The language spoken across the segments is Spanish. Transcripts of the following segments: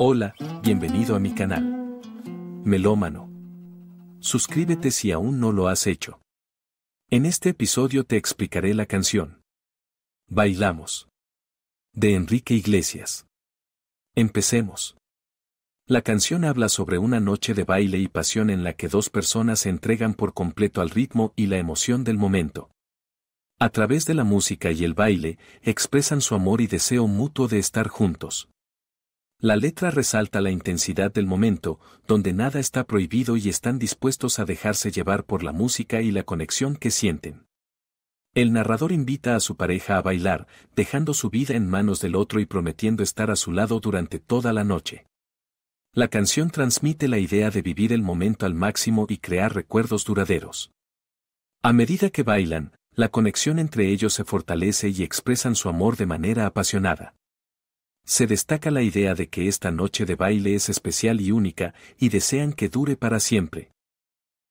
Hola, bienvenido a mi canal. Melómano. Suscríbete si aún no lo has hecho. En este episodio te explicaré la canción. Bailamos. De Enrique Iglesias. Empecemos. La canción habla sobre una noche de baile y pasión en la que dos personas se entregan por completo al ritmo y la emoción del momento. A través de la música y el baile, expresan su amor y deseo mutuo de estar juntos. La letra resalta la intensidad del momento, donde nada está prohibido y están dispuestos a dejarse llevar por la música y la conexión que sienten. El narrador invita a su pareja a bailar, dejando su vida en manos del otro y prometiendo estar a su lado durante toda la noche. La canción transmite la idea de vivir el momento al máximo y crear recuerdos duraderos. A medida que bailan, la conexión entre ellos se fortalece y expresan su amor de manera apasionada. Se destaca la idea de que esta noche de baile es especial y única, y desean que dure para siempre.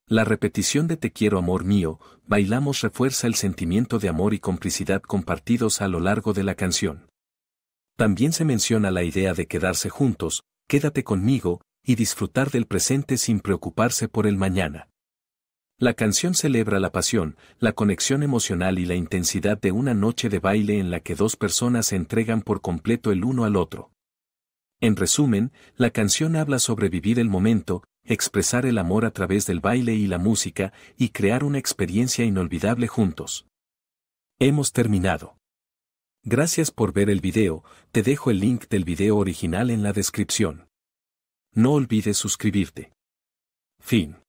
La repetición de Te quiero amor mío, bailamos refuerza el sentimiento de amor y complicidad compartidos a lo largo de la canción. También se menciona la idea de quedarse juntos, quédate conmigo, y disfrutar del presente sin preocuparse por el mañana. La canción celebra la pasión, la conexión emocional y la intensidad de una noche de baile en la que dos personas se entregan por completo el uno al otro. En resumen, la canción habla sobre vivir el momento, expresar el amor a través del baile y la música, y crear una experiencia inolvidable juntos. Hemos terminado. Gracias por ver el video, te dejo el link del video original en la descripción. No olvides suscribirte. Fin.